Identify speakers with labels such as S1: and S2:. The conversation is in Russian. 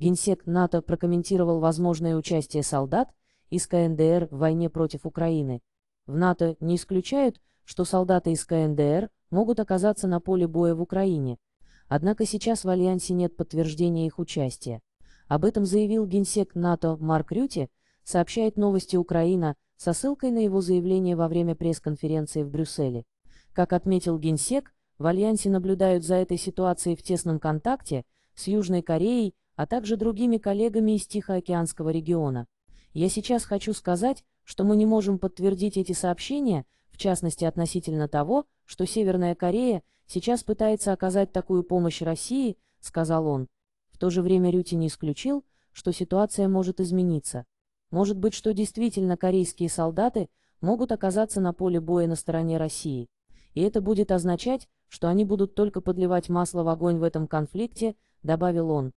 S1: Генсек НАТО прокомментировал возможное участие солдат из КНДР в войне против Украины. В НАТО не исключают, что солдаты из КНДР могут оказаться на поле боя в Украине. Однако сейчас в Альянсе нет подтверждения их участия. Об этом заявил генсек НАТО Марк Рюти, сообщает новости Украина со ссылкой на его заявление во время пресс-конференции в Брюсселе. Как отметил генсек, в Альянсе наблюдают за этой ситуацией в тесном контакте с Южной Кореей а также другими коллегами из Тихоокеанского региона. Я сейчас хочу сказать, что мы не можем подтвердить эти сообщения, в частности относительно того, что Северная Корея сейчас пытается оказать такую помощь России, сказал он. В то же время Рюти не исключил, что ситуация может измениться. Может быть, что действительно корейские солдаты могут оказаться на поле боя на стороне России. И это будет означать, что они будут только подливать масло в огонь в этом конфликте, добавил он.